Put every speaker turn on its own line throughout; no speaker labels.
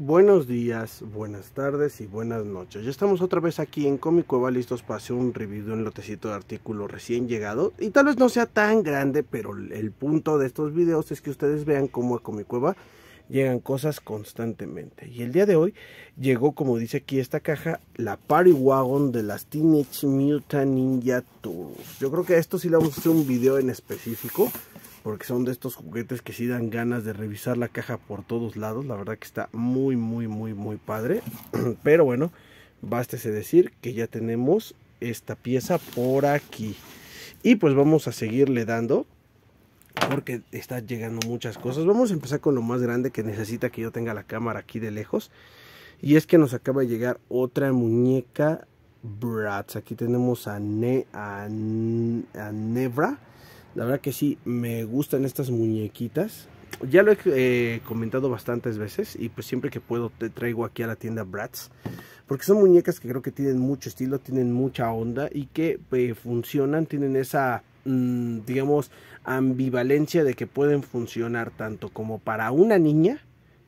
Buenos días, buenas tardes y buenas noches. Ya estamos otra vez aquí en Comic Cueva listos para hacer un review de un lotecito de artículo recién llegado. Y tal vez no sea tan grande, pero el punto de estos videos es que ustedes vean cómo a Comic Cueva llegan cosas constantemente. Y el día de hoy llegó, como dice aquí esta caja, la Party Wagon de las Teenage Mutant Ninja Turtles. Yo creo que a esto sí le vamos a hacer un video en específico porque son de estos juguetes que sí dan ganas de revisar la caja por todos lados. La verdad que está muy, muy, muy, muy padre. Pero bueno, bástese decir que ya tenemos esta pieza por aquí. Y pues vamos a seguirle dando porque está llegando muchas cosas. Vamos a empezar con lo más grande que necesita que yo tenga la cámara aquí de lejos. Y es que nos acaba de llegar otra muñeca Bratz. Aquí tenemos a, ne a la verdad que sí, me gustan estas muñequitas. Ya lo he eh, comentado bastantes veces y pues siempre que puedo te traigo aquí a la tienda Bratz. Porque son muñecas que creo que tienen mucho estilo, tienen mucha onda y que eh, funcionan, tienen esa, mm, digamos, ambivalencia de que pueden funcionar tanto como para una niña,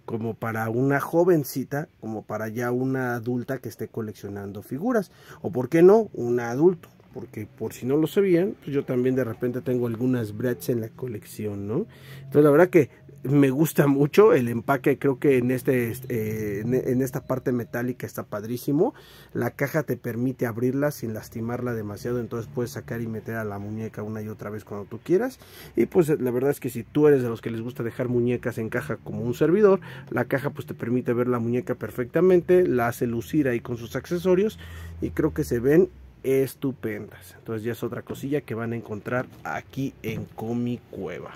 como para una jovencita, como para ya una adulta que esté coleccionando figuras. O por qué no, un adulto porque por si no lo sabían, pues yo también de repente tengo algunas Bratz en la colección, ¿no? Entonces la verdad que me gusta mucho el empaque, creo que en, este, este en esta parte metálica está padrísimo. La caja te permite abrirla sin lastimarla demasiado, entonces puedes sacar y meter a la muñeca una y otra vez cuando tú quieras. Y pues la verdad es que si tú eres de los que les gusta dejar muñecas en caja como un servidor, la caja pues te permite ver la muñeca perfectamente, la hace lucir ahí con sus accesorios y creo que se ven estupendas. Entonces ya es otra cosilla que van a encontrar aquí en Comi Cueva.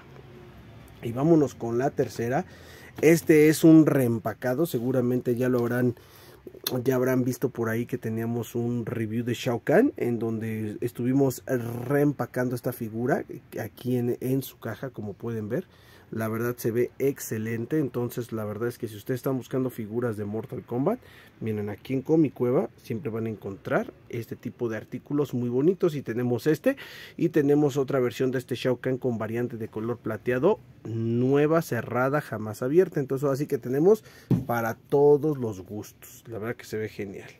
Y vámonos con la tercera. Este es un reempacado, seguramente ya lo habrán ya habrán visto por ahí que teníamos un review de Shao Kahn en donde estuvimos reempacando esta figura aquí en, en su caja como pueden ver la verdad se ve excelente, entonces la verdad es que si ustedes están buscando figuras de Mortal Kombat, miren aquí en Comic Cueva siempre van a encontrar este tipo de artículos muy bonitos y tenemos este y tenemos otra versión de este Shao Kahn con variante de color plateado, nueva, cerrada, jamás abierta, entonces así que tenemos para todos los gustos, la verdad que se ve genial.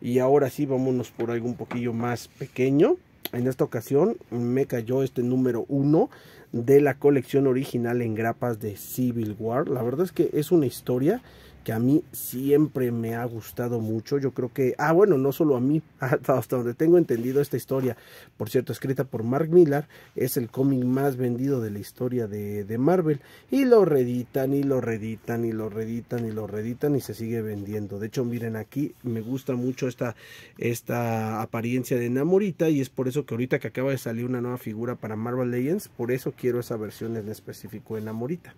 Y ahora sí, vámonos por algo un poquillo más pequeño. En esta ocasión me cayó este número 1 de la colección original en grapas de Civil War. La verdad es que es una historia que a mí siempre me ha gustado mucho. Yo creo que, ah, bueno, no solo a mí, hasta, donde tengo entendido esta historia, por cierto, escrita por Mark Millar, es el cómic más vendido de la historia de, Marvel. Y lo reeditan, y lo reeditan, y lo reeditan, y lo reeditan, y se sigue vendiendo. De hecho, miren aquí, me gusta mucho esta, esta apariencia de Namorita, y es por eso que ahorita que acaba de salir una nueva figura para Marvel Legends, por eso quiero esa versión en específico en Amorita.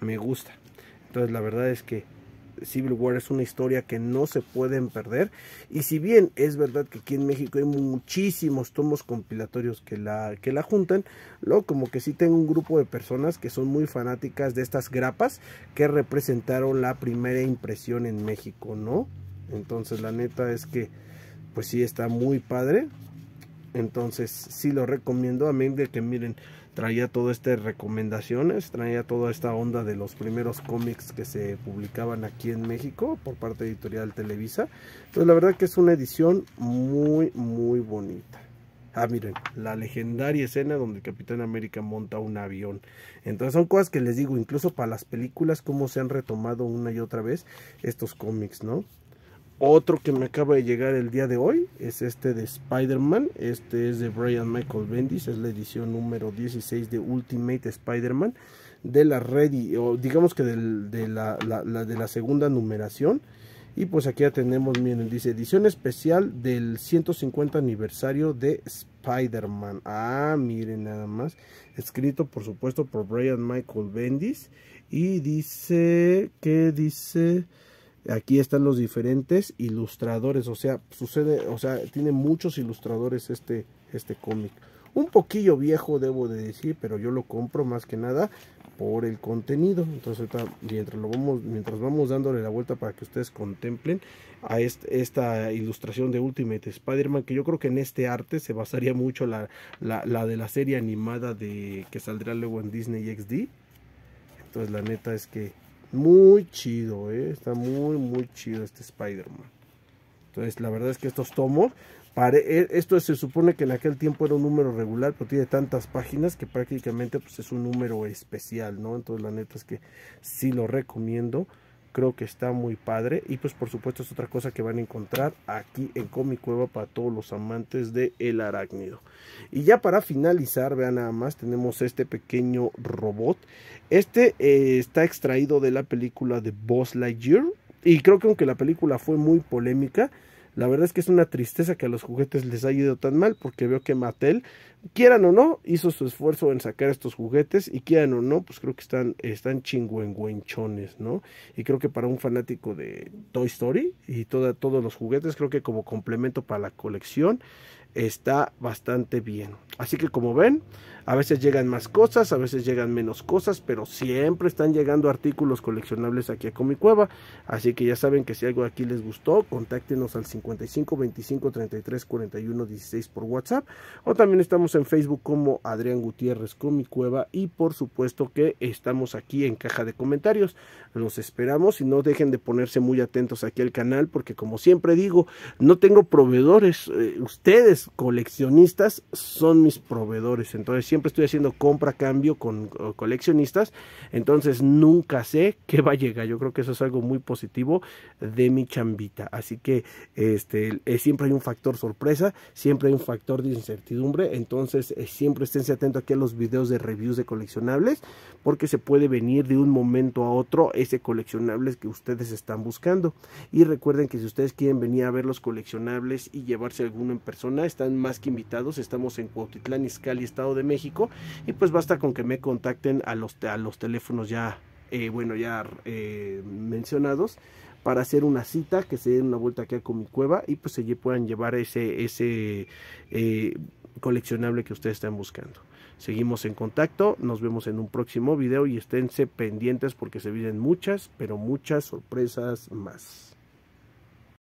Me gusta. Entonces la verdad es que Civil War es una historia que no se pueden perder. Y si bien es verdad que aquí en México hay muchísimos tomos compilatorios que la, que la juntan, lo como que sí tengo un grupo de personas que son muy fanáticas de estas grapas que representaron la primera impresión en México, ¿no? Entonces la neta es que pues sí está muy padre. Entonces sí lo recomiendo, mí de que miren, traía todas estas recomendaciones, traía toda esta onda de los primeros cómics que se publicaban aquí en México por parte de Editorial Televisa. Entonces la verdad que es una edición muy, muy bonita. Ah, miren, la legendaria escena donde Capitán América monta un avión. Entonces son cosas que les digo, incluso para las películas, cómo se han retomado una y otra vez estos cómics, ¿no? Otro que me acaba de llegar el día de hoy es este de Spider-Man. Este es de Brian Michael Bendis. Es la edición número 16 de Ultimate Spider-Man. De la Ready, o digamos que de, la, de la segunda numeración. Y pues aquí ya tenemos, miren, dice edición especial del 150 aniversario de Spider-Man. Ah, miren nada más. Escrito por supuesto por Brian Michael Bendis. Y dice, ¿qué dice? Aquí están los diferentes ilustradores, o sea, sucede, o sea, tiene muchos ilustradores este, este cómic. Un poquillo viejo debo de decir, pero yo lo compro más que nada por el contenido. Entonces, mientras, lo vamos, mientras vamos dándole la vuelta para que ustedes contemplen a esta ilustración de Ultimate Spider-Man, que yo creo que en este arte se basaría mucho la, de la serie animada de que saldrá luego en Disney XD. Entonces, la neta es que muy chido, eh. Está muy, muy chido este Spider-Man. Entonces, la verdad es que estos tomos, para, eh, esto se supone que en aquel tiempo era un número regular, pero tiene tantas páginas que prácticamente pues, es un número especial, ¿no? Entonces, la neta es que sí lo recomiendo creo que está muy padre y pues por supuesto es otra cosa que van a encontrar aquí en Comic Cueva para todos los amantes de el arácnido y ya para finalizar vean nada más tenemos este pequeño robot este eh, está extraído de la película de Boss Lightyear y creo que aunque la película fue muy polémica la verdad es que es una tristeza que a los juguetes les haya ido tan mal, porque veo que Mattel, quieran o no, hizo su esfuerzo en sacar estos juguetes, y quieran o no, pues creo que están, están chingüengüenchones, ¿no? Y creo que para un fanático de Toy Story y toda, todos los juguetes, creo que como complemento para la colección, está bastante bien. Así que como ven, a veces llegan más cosas, a veces llegan menos cosas, pero siempre están llegando artículos coleccionables aquí a Comic Cueva. Así que ya saben que si algo aquí les gustó, contáctenos al 55 25 33 41 16 por WhatsApp. O también estamos en Facebook como Adrián Gutiérrez Comic Cueva. Y por supuesto que estamos aquí en caja de comentarios. Los esperamos y no dejen de ponerse muy atentos aquí al canal, porque como siempre digo, no tengo proveedores. Eh, ustedes, coleccionistas, son mis proveedores. Entonces, siempre estoy haciendo compra, cambio con coleccionistas, entonces nunca sé qué va a llegar. Yo creo que eso es algo muy positivo de mi chambita. Así que este, eh, siempre hay un factor sorpresa, siempre hay un factor de incertidumbre, entonces eh, siempre esténse atentos aquí a los videos de reviews de coleccionables, porque se puede venir de un momento a otro ese coleccionable que ustedes están buscando. Y recuerden que si ustedes quieren venir a ver los coleccionables y llevarse alguno en persona, están más que invitados. Estamos en Cuautitlán, Izcalli, Estado de México y pues basta con que me contacten a los, a los teléfonos ya, eh, bueno, ya eh, mencionados para hacer una cita, que se den una vuelta aquí con mi cueva y pues allí puedan llevar ese, ese eh, coleccionable que ustedes están buscando. Seguimos en contacto, nos vemos en un próximo video y esténse pendientes porque se vienen muchas, pero muchas sorpresas más.